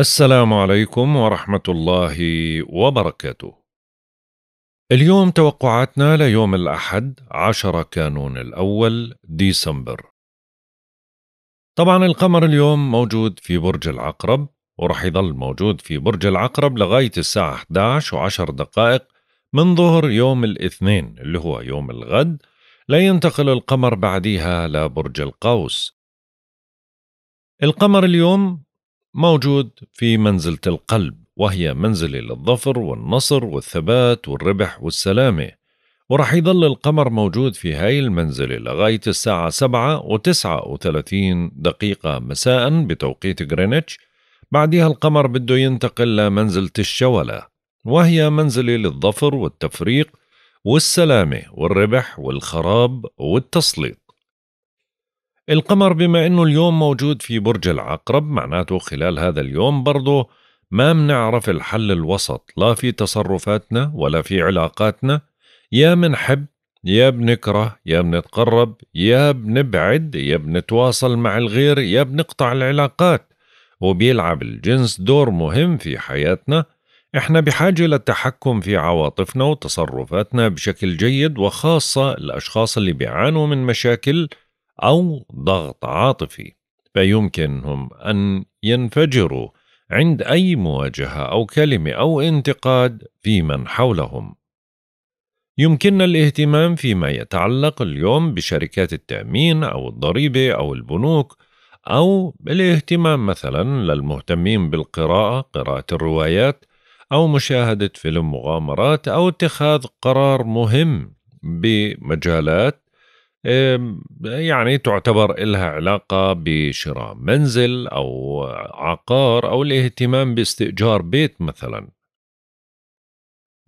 السلام عليكم ورحمة الله وبركاته. اليوم توقعاتنا ليوم الأحد 10 كانون الأول ديسمبر. طبعا القمر اليوم موجود في برج العقرب ورح يظل موجود في برج العقرب لغاية الساعة 11 و10 دقائق من ظهر يوم الاثنين اللي هو يوم الغد لا ينتقل القمر بعديها لبرج القوس. القمر اليوم موجود في منزلة القلب وهي منزلة للظفر والنصر والثبات والربح والسلامة ورح يضل القمر موجود في هاي المنزلة لغاية الساعة سبعة وتسعة وثلاثين دقيقة مساء بتوقيت غرينتش بعدها القمر بده ينتقل لمنزلة الشولة وهي منزلة للظفر والتفريق والسلامة والربح والخراب والتسليط القمر بما انه اليوم موجود في برج العقرب معناته خلال هذا اليوم برضه ما منعرف الحل الوسط لا في تصرفاتنا ولا في علاقاتنا يا منحب يا بنكره يا بنتقرب يا بنبعد يا بنتواصل مع الغير يا بنقطع العلاقات وبيلعب الجنس دور مهم في حياتنا احنا بحاجة للتحكم في عواطفنا وتصرفاتنا بشكل جيد وخاصة الأشخاص اللي بيعانوا من مشاكل او ضغط عاطفي فيمكنهم ان ينفجروا عند اي مواجهه او كلمه او انتقاد في من حولهم يمكننا الاهتمام فيما يتعلق اليوم بشركات التامين او الضريبه او البنوك او الاهتمام مثلا للمهتمين بالقراءه قراءه الروايات او مشاهده فيلم مغامرات او اتخاذ قرار مهم بمجالات يعني تعتبر إلها علاقة بشراء منزل أو عقار أو الاهتمام باستئجار بيت مثلا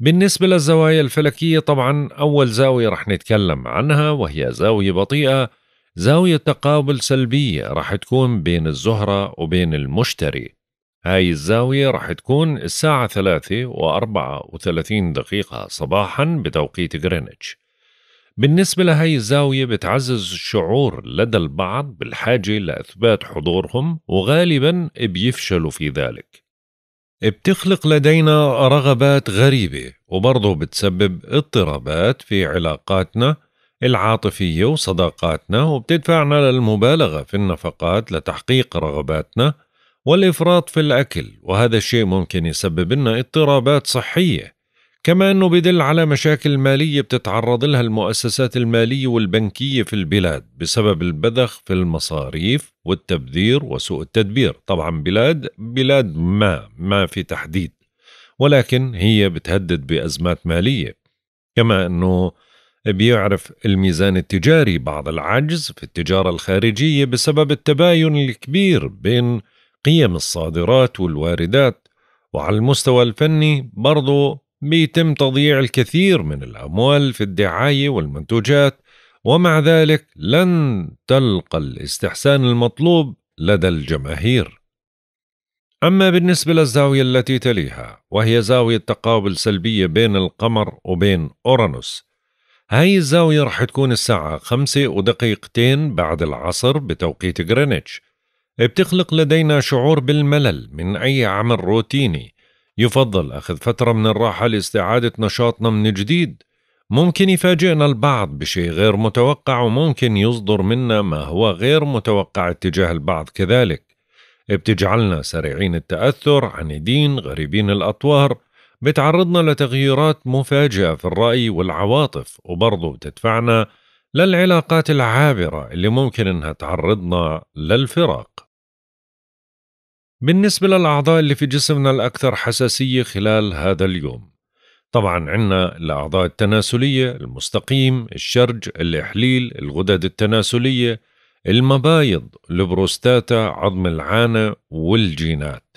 بالنسبة للزوايا الفلكية طبعا أول زاوية رح نتكلم عنها وهي زاوية بطيئة زاوية تقابل سلبية رح تكون بين الزهرة وبين المشتري هاي الزاوية رح تكون الساعة ثلاثة وأربعة وثلاثين دقيقة صباحا بتوقيت غرينتش بالنسبة لهي الزاوية بتعزز الشعور لدى البعض بالحاجة لإثبات حضورهم وغالبا بيفشلوا في ذلك بتخلق لدينا رغبات غريبة وبرضه بتسبب اضطرابات في علاقاتنا العاطفية وصداقاتنا وبتدفعنا للمبالغة في النفقات لتحقيق رغباتنا والإفراط في الأكل وهذا الشيء ممكن يسبب لنا اضطرابات صحية كما أنه بدل على مشاكل مالية بتتعرض لها المؤسسات المالية والبنكية في البلاد بسبب البذخ في المصاريف والتبذير وسوء التدبير طبعا بلاد بلاد ما ما في تحديد ولكن هي بتهدد بأزمات مالية كما أنه بيعرف الميزان التجاري بعض العجز في التجارة الخارجية بسبب التباين الكبير بين قيم الصادرات والواردات وعلى المستوى الفني برضو بيتم تضييع الكثير من الأموال في الدعاية والمنتوجات ومع ذلك لن تلقى الاستحسان المطلوب لدى الجماهير أما بالنسبة للزاوية التي تليها وهي زاوية تقابل سلبية بين القمر وبين أورانوس هاي الزاوية رح تكون الساعة خمسة ودقيقتين بعد العصر بتوقيت غرينتش بتخلق لدينا شعور بالملل من أي عمل روتيني يفضل أخذ فترة من الراحة لاستعادة نشاطنا من جديد ممكن يفاجئنا البعض بشيء غير متوقع وممكن يصدر منا ما هو غير متوقع اتجاه البعض كذلك بتجعلنا سريعين التأثر عنيدين غريبين الأطوار بتعرضنا لتغييرات مفاجئة في الرأي والعواطف وبرضه بتدفعنا للعلاقات العابرة اللي ممكن إنها تعرضنا للفراق بالنسبة للأعضاء اللي في جسمنا الأكثر حساسية خلال هذا اليوم طبعا عندنا الأعضاء التناسلية المستقيم الشرج الإحليل الغدد التناسلية المبايض البروستاتا عظم العانة والجينات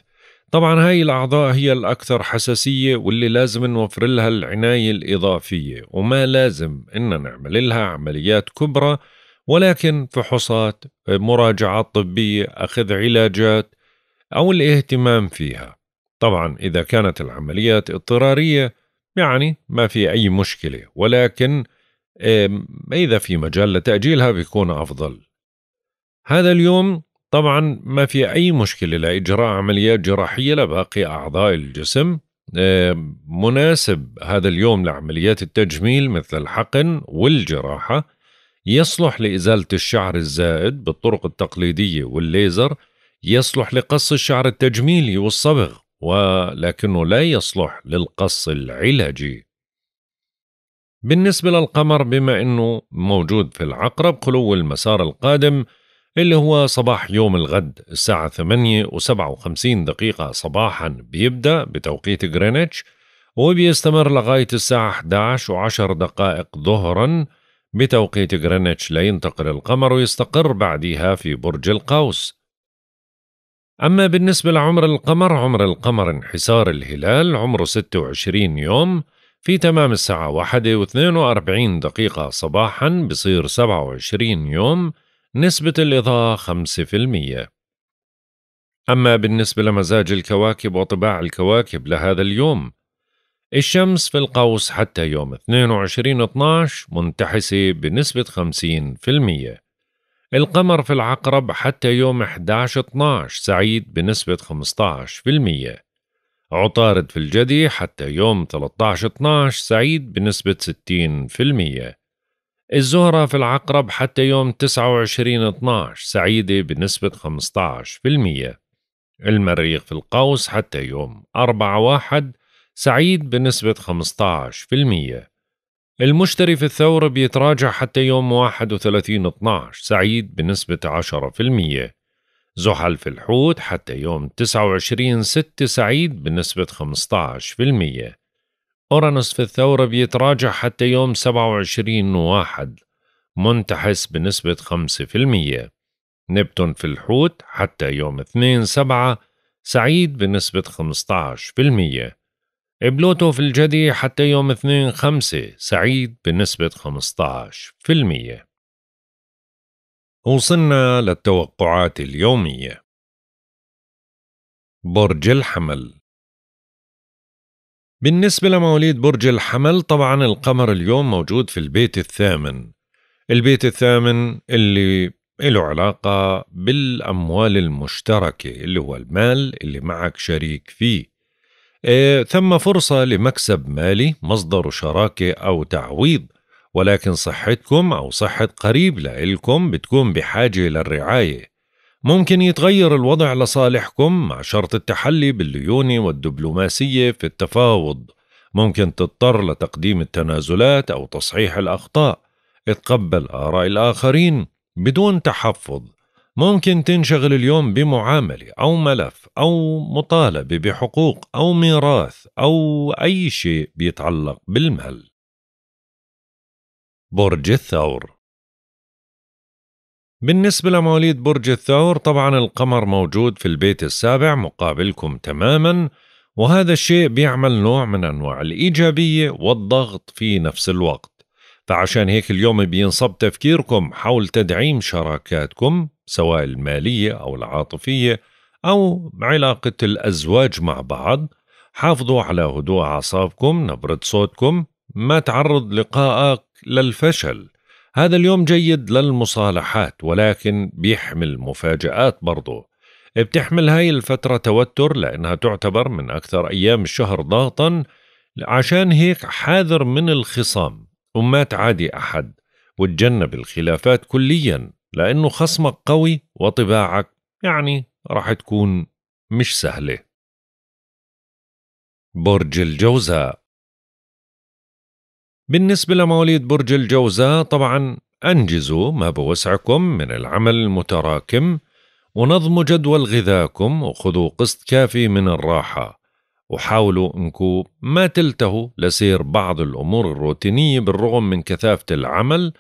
طبعا هاي الأعضاء هي الأكثر حساسية واللي لازم نوفر لها العناية الإضافية وما لازم إن نعمل لها عمليات كبرى ولكن فحوصات مراجعات طبية أخذ علاجات أو الاهتمام فيها طبعا إذا كانت العمليات اضطرارية يعني ما في أي مشكلة ولكن إذا في مجال لتأجيلها بيكون أفضل هذا اليوم طبعا ما في أي مشكلة لإجراء عمليات جراحية لباقي أعضاء الجسم مناسب هذا اليوم لعمليات التجميل مثل الحقن والجراحة يصلح لإزالة الشعر الزائد بالطرق التقليدية والليزر يصلح لقص الشعر التجميلي والصبغ ولكنه لا يصلح للقص العلاجي بالنسبة للقمر بما أنه موجود في العقرب خلو المسار القادم اللي هو صباح يوم الغد الساعة 8 و57 دقيقة صباحا بيبدأ بتوقيت غرينتش وبيستمر لغاية الساعة 11 وعشر دقائق ظهرا بتوقيت غرينتش لينتقل القمر ويستقر بعدها في برج القوس أما بالنسبة لعمر القمر عمر القمر انحسار الهلال عمره 26 يوم في تمام الساعة واحدة و 42 دقيقة صباحا بصير 27 يوم نسبة الإضاءة 5% أما بالنسبة لمزاج الكواكب وطباع الكواكب لهذا اليوم الشمس في القوس حتى يوم 22 12 منتحسة بنسبة 50% القمر في العقرب حتى يوم 11-12 سعيد بنسبة 15% عطارد في الجدي حتى يوم 13-12 سعيد بنسبة 60% الزهرة في العقرب حتى يوم 29-12 سعيدة بنسبة 15% المريخ في القوس حتى يوم 4-1 سعيد بنسبة 15% المشتري في الثورة بيتراجع حتى يوم 31/12 سعيد بنسبة 10% زحل في الحوت حتى يوم 29/6 سعيد بنسبة 15% أورانوس في الثورة بيتراجع حتى يوم 27/1 منتحس بنسبة 5% نبتون في الحوت حتى يوم 2/7 سعيد بنسبة 15% بلوتو في الجدي حتى يوم 2 5 سعيد بنسبة 15% وصلنا للتوقعات اليومية برج الحمل بالنسبة لمواليد برج الحمل طبعا القمر اليوم موجود في البيت الثامن البيت الثامن اللي له علاقة بالأموال المشتركة اللي هو المال اللي معك شريك فيه إيه، ثم فرصة لمكسب مالي مصدر شراكة أو تعويض ولكن صحتكم أو صحة قريب لإلكم بتكون بحاجة للرعاية ممكن يتغير الوضع لصالحكم مع شرط التحلي بالليونة والدبلوماسية في التفاوض ممكن تضطر لتقديم التنازلات أو تصحيح الأخطاء اتقبل آراء الآخرين بدون تحفظ ممكن تنشغل اليوم بمعامله او ملف او مطالبه بحقوق او ميراث او اي شيء بيتعلق بالمال برج الثور بالنسبة لمواليد برج الثور طبعا القمر موجود في البيت السابع مقابلكم تماما وهذا الشيء بيعمل نوع من أنواع الإيجابية والضغط في نفس الوقت فعشان هيك اليوم بينصب تفكيركم حول تدعيم شراكاتكم سواء المالية أو العاطفية أو علاقة الأزواج مع بعض حافظوا على هدوء أعصابكم نبرة صوتكم ما تعرض لقائك للفشل هذا اليوم جيد للمصالحات ولكن بيحمل مفاجآت برضو بتحمل هاي الفترة توتر لأنها تعتبر من أكثر أيام الشهر ضغطا عشان هيك حاذر من الخصام وما تعادي أحد وتجنب الخلافات كليا لأنه خصمك قوي وطباعك يعني راح تكون مش سهلة برج الجوزاء بالنسبة لمواليد برج الجوزاء طبعا أنجزوا ما بوسعكم من العمل المتراكم ونظموا جدول غذاكم وخذوا قسط كافي من الراحة وحاولوا انكم ما تلتهوا لسير بعض الامور الروتينيه بالرغم من كثافه العمل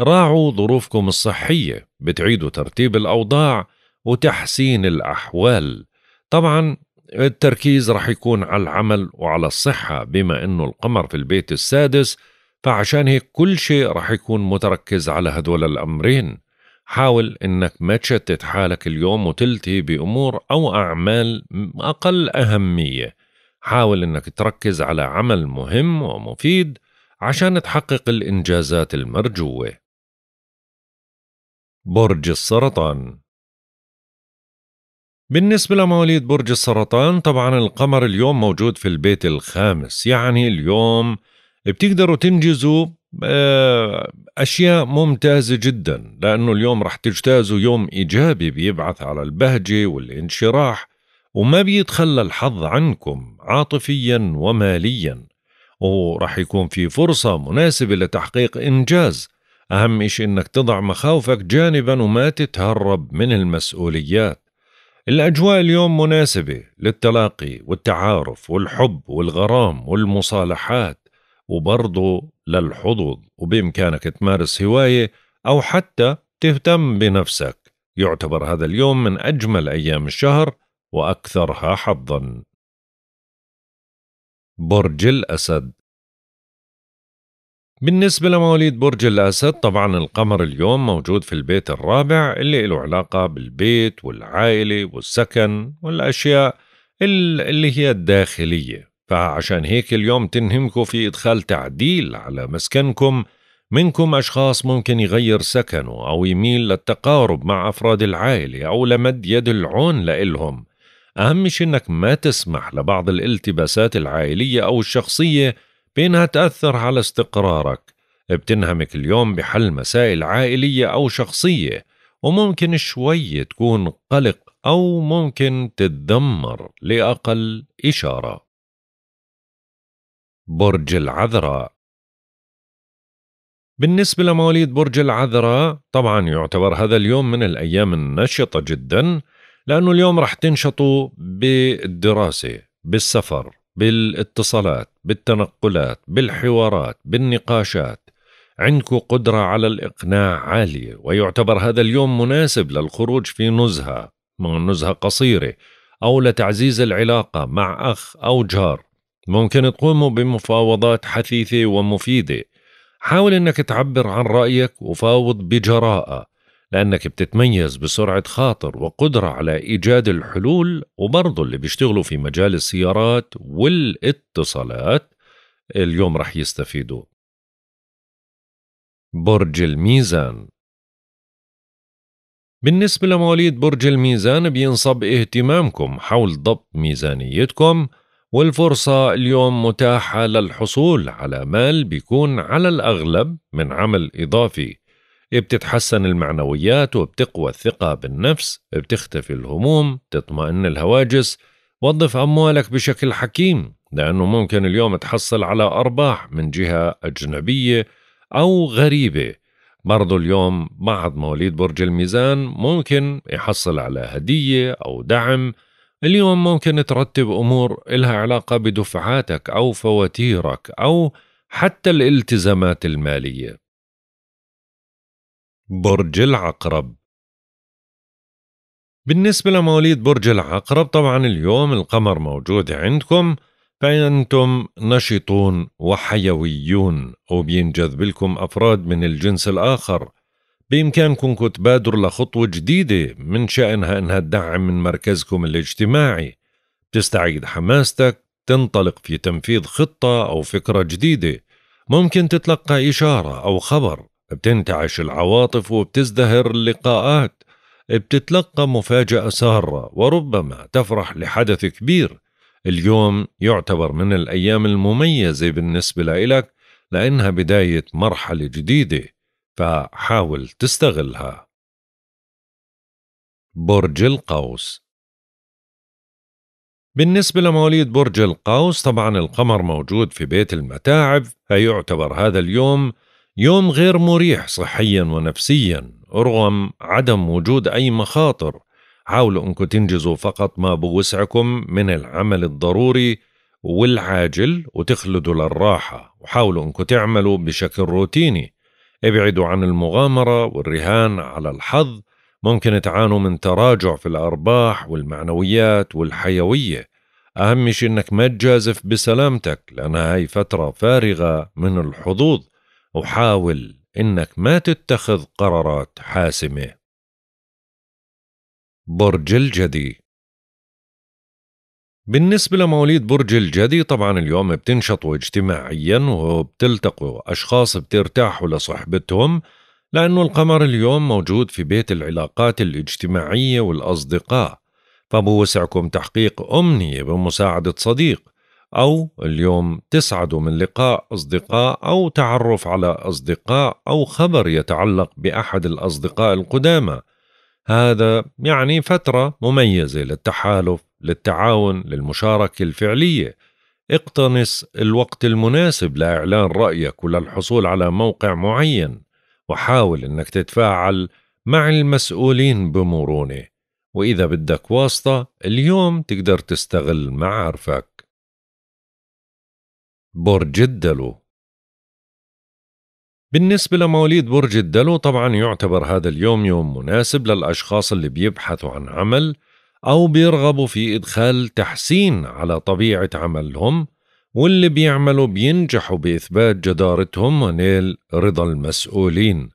راعوا ظروفكم الصحيه بتعيدوا ترتيب الاوضاع وتحسين الاحوال طبعا التركيز رح يكون على العمل وعلى الصحه بما انه القمر في البيت السادس فعشان هيك كل شيء رح يكون متركز على هدول الامرين حاول انك ما تشتت حالك اليوم وتلتهي بامور او اعمال اقل اهميه حاول انك تركز على عمل مهم ومفيد عشان تحقق الانجازات المرجوه برج السرطان بالنسبة لمواليد برج السرطان طبعا القمر اليوم موجود في البيت الخامس يعني اليوم بتقدروا تنجزوا آه، أشياء ممتازة جدا لأنه اليوم رح تجتازوا يوم إيجابي بيبعث على البهجة والانشراح وما بيتخلى الحظ عنكم عاطفيا وماليا ورح يكون في فرصة مناسبة لتحقيق إنجاز أهم إشي إنك تضع مخاوفك جانبا وما تتهرب من المسؤوليات الأجواء اليوم مناسبة للتلاقي والتعارف والحب والغرام والمصالحات وبرضه للحظوظ وبإمكانك تمارس هواية أو حتى تهتم بنفسك يعتبر هذا اليوم من أجمل أيام الشهر وأكثرها حظا برج الأسد بالنسبة لمواليد برج الأسد طبعا القمر اليوم موجود في البيت الرابع اللي له علاقة بالبيت والعائلة والسكن والأشياء اللي هي الداخلية فعشان هيك اليوم تنهمكم في إدخال تعديل على مسكنكم منكم أشخاص ممكن يغير سكنه أو يميل للتقارب مع أفراد العائلة أو لمد يد العون لإلهم أهم شيء إنك ما تسمح لبعض الالتباسات العائلية أو الشخصية بإنها تأثر على استقرارك بتنهمك اليوم بحل مسائل عائلية أو شخصية وممكن شوي تكون قلق أو ممكن تتدمر لأقل إشارة برج العذراء بالنسبة لمواليد برج العذراء طبعا يعتبر هذا اليوم من الأيام النشطة جدا لأنه اليوم رح تنشطوا بالدراسة بالسفر بالاتصالات بالتنقلات بالحوارات بالنقاشات عندكم قدرة على الإقناع عالية ويعتبر هذا اليوم مناسب للخروج في نزهة من نزهة قصيرة أو لتعزيز العلاقة مع أخ أو جار ممكن تقوموا بمفاوضات حثيثة ومفيدة حاول أنك تعبر عن رأيك وفاوض بجراءة لأنك بتتميز بسرعة خاطر وقدرة على إيجاد الحلول وبرضه اللي بيشتغلوا في مجال السيارات والاتصالات اليوم رح يستفيدوا برج الميزان بالنسبة لمواليد برج الميزان بينصب اهتمامكم حول ضبط ميزانيتكم والفرصة اليوم متاحة للحصول على مال بيكون على الأغلب من عمل إضافي بتتحسن المعنويات وبتقوى الثقة بالنفس بتختفي الهموم تطمئن الهواجس وظف أموالك بشكل حكيم لأنه ممكن اليوم تحصل على أرباح من جهة أجنبية أو غريبة برضو اليوم بعض مواليد برج الميزان ممكن يحصل على هدية أو دعم اليوم ممكن ترتب أمور إلها علاقة بدفعاتك أو فواتيرك أو حتى الالتزامات المالية برج العقرب بالنسبة لمواليد برج العقرب طبعا اليوم القمر موجود عندكم فأنتم نشطون وحيويون وبينجذب لكم أفراد من الجنس الآخر بإمكانكم تبادروا لخطوة جديدة من شأنها أنها تدعم من مركزكم الاجتماعي تستعيد حماستك تنطلق في تنفيذ خطة أو فكرة جديدة ممكن تتلقى إشارة أو خبر بتنتعش العواطف وبتزدهر اللقاءات بتتلقى مفاجأة سارة وربما تفرح لحدث كبير اليوم يعتبر من الأيام المميزة بالنسبة لإلك لأنها بداية مرحلة جديدة فحاول تستغلها برج القوس بالنسبة لمواليد برج القوس طبعا القمر موجود في بيت المتاعب فيعتبر هذا اليوم يوم غير مريح صحيا ونفسيا رغم عدم وجود أي مخاطر حاولوا أنكم تنجزوا فقط ما بوسعكم من العمل الضروري والعاجل وتخلدوا للراحة وحاولوا أنكم تعملوا بشكل روتيني ابعدوا عن المغامرة والرهان على الحظ ممكن تعانوا من تراجع في الأرباح والمعنويات والحيوية أهم شيء أنك ما تجازف بسلامتك لأنها هاي فترة فارغة من الحظوظ وحاول إنك ما تتخذ قرارات حاسمة برج الجدي بالنسبة لمواليد برج الجدي طبعا اليوم بتنشطوا اجتماعيا وبتلتقوا أشخاص بترتاحوا لصحبتهم لأنه القمر اليوم موجود في بيت العلاقات الاجتماعية والأصدقاء فبوسعكم تحقيق أمنية بمساعدة صديق أو اليوم تسعدوا من لقاء أصدقاء أو تعرف على أصدقاء أو خبر يتعلق بأحد الأصدقاء القدامى هذا يعني فترة مميزة للتحالف للتعاون للمشاركة الفعلية اقتنص الوقت المناسب لإعلان رأيك وللحصول على موقع معين وحاول أنك تتفاعل مع المسؤولين بمرونة وإذا بدك واسطة اليوم تقدر تستغل معارفك برج الدلو بالنسبة لمواليد برج الدلو طبعا يعتبر هذا اليوم يوم مناسب للأشخاص اللي بيبحثوا عن عمل أو بيرغبوا في إدخال تحسين على طبيعة عملهم واللي بيعملوا بينجحوا بإثبات جدارتهم ونيل رضا المسؤولين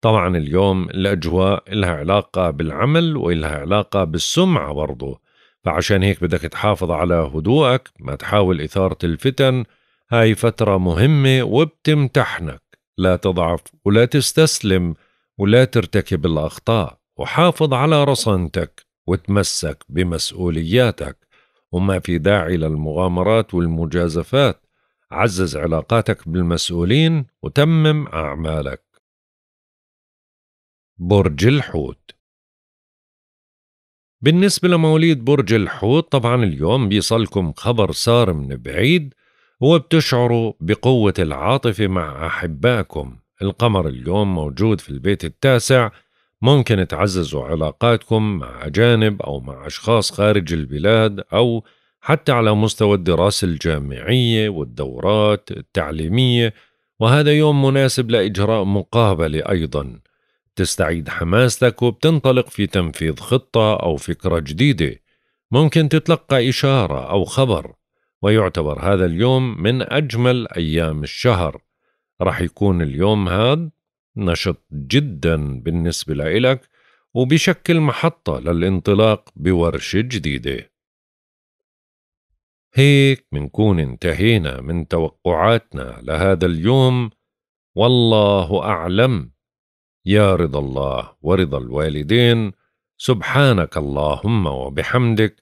طبعا اليوم الأجواء لها علاقة بالعمل وإلها علاقة بالسمعة برضه فعشان هيك بدك تحافظ على هدوءك ما تحاول إثارة الفتن هاي فترة مهمة وبتمتحنك لا تضعف ولا تستسلم ولا ترتكب الأخطاء وحافظ على رصانتك وتمسك بمسؤولياتك وما في داعي للمغامرات والمجازفات عزز علاقاتك بالمسؤولين وتمم أعمالك برج الحوت بالنسبة لمواليد برج الحوت طبعا اليوم بيصلكم خبر صار من بعيد وبتشعروا بقوة العاطفة مع أحبائكم القمر اليوم موجود في البيت التاسع ممكن تعززوا علاقاتكم مع أجانب أو مع أشخاص خارج البلاد أو حتى على مستوى الدراسة الجامعية والدورات التعليمية وهذا يوم مناسب لإجراء مقابلة أيضا تستعيد حماستك وبتنطلق في تنفيذ خطة أو فكرة جديدة ممكن تتلقى إشارة أو خبر ويعتبر هذا اليوم من أجمل أيام الشهر رح يكون اليوم هذا نشط جدا بالنسبة لإلك وبشكل محطة للانطلاق بورشة جديدة هيك منكون انتهينا من توقعاتنا لهذا اليوم والله أعلم يا رضا الله ورضا الوالدين سبحانك اللهم وبحمدك